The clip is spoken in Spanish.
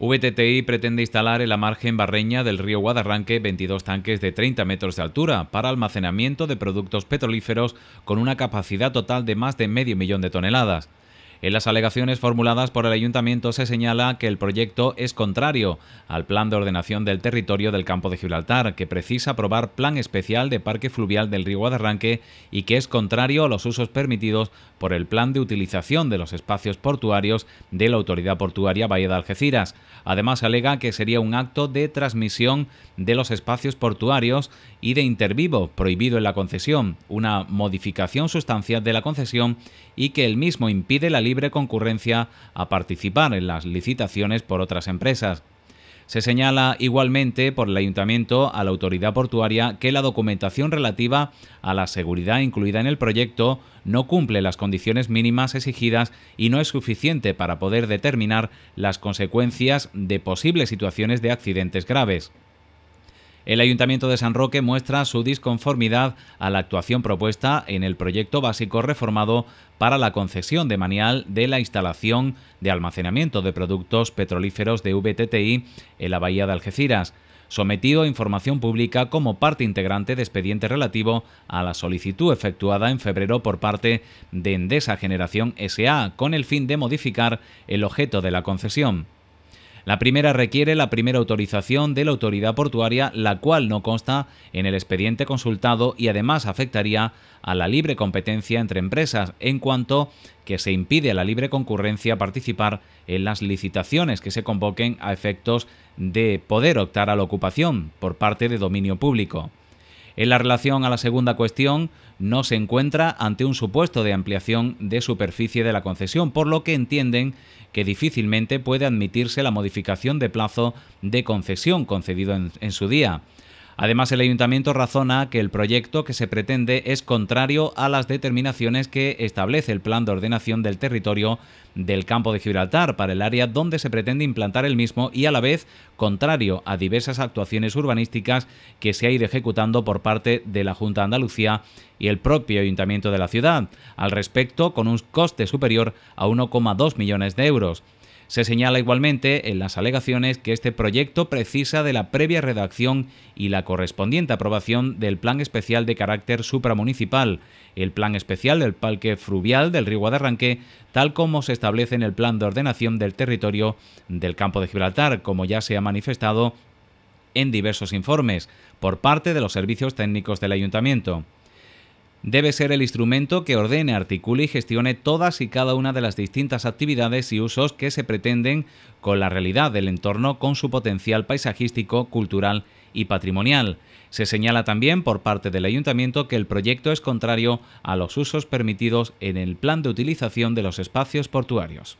VTTI pretende instalar en la margen barreña del río Guadarranque 22 tanques de 30 metros de altura para almacenamiento de productos petrolíferos con una capacidad total de más de medio millón de toneladas. En las alegaciones formuladas por el ayuntamiento se señala que el proyecto es contrario al plan de ordenación del territorio del campo de Gibraltar, que precisa aprobar plan especial de parque fluvial del río Guadarranque y que es contrario a los usos permitidos por el plan de utilización de los espacios portuarios de la autoridad portuaria Valle de Algeciras. Además, alega que sería un acto de transmisión de los espacios portuarios y de intervivo prohibido en la concesión, una modificación sustancial de la concesión y que el mismo impide la libre concurrencia a participar en las licitaciones por otras empresas. Se señala igualmente por el ayuntamiento a la autoridad portuaria que la documentación relativa a la seguridad incluida en el proyecto no cumple las condiciones mínimas exigidas y no es suficiente para poder determinar las consecuencias de posibles situaciones de accidentes graves. El Ayuntamiento de San Roque muestra su disconformidad a la actuación propuesta en el proyecto básico reformado para la concesión de manial de la instalación de almacenamiento de productos petrolíferos de VTTI en la bahía de Algeciras sometido a información pública como parte integrante de expediente relativo a la solicitud efectuada en febrero por parte de Endesa Generación SA con el fin de modificar el objeto de la concesión. La primera requiere la primera autorización de la autoridad portuaria, la cual no consta en el expediente consultado y además afectaría a la libre competencia entre empresas en cuanto que se impide a la libre concurrencia participar en las licitaciones que se convoquen a efectos de poder optar a la ocupación por parte de dominio público. En la relación a la segunda cuestión, no se encuentra ante un supuesto de ampliación de superficie de la concesión, por lo que entienden que difícilmente puede admitirse la modificación de plazo de concesión concedido en, en su día. Además, el ayuntamiento razona que el proyecto que se pretende es contrario a las determinaciones que establece el plan de ordenación del territorio del campo de Gibraltar para el área donde se pretende implantar el mismo y a la vez contrario a diversas actuaciones urbanísticas que se ha ido ejecutando por parte de la Junta de Andalucía y el propio ayuntamiento de la ciudad, al respecto con un coste superior a 1,2 millones de euros. Se señala igualmente en las alegaciones que este proyecto precisa de la previa redacción y la correspondiente aprobación del Plan Especial de Carácter Supramunicipal, el Plan Especial del Parque Fluvial del Río Guadarranque, tal como se establece en el Plan de Ordenación del Territorio del Campo de Gibraltar, como ya se ha manifestado en diversos informes por parte de los servicios técnicos del Ayuntamiento debe ser el instrumento que ordene, articule y gestione todas y cada una de las distintas actividades y usos que se pretenden con la realidad del entorno, con su potencial paisajístico, cultural y patrimonial. Se señala también por parte del ayuntamiento que el proyecto es contrario a los usos permitidos en el plan de utilización de los espacios portuarios.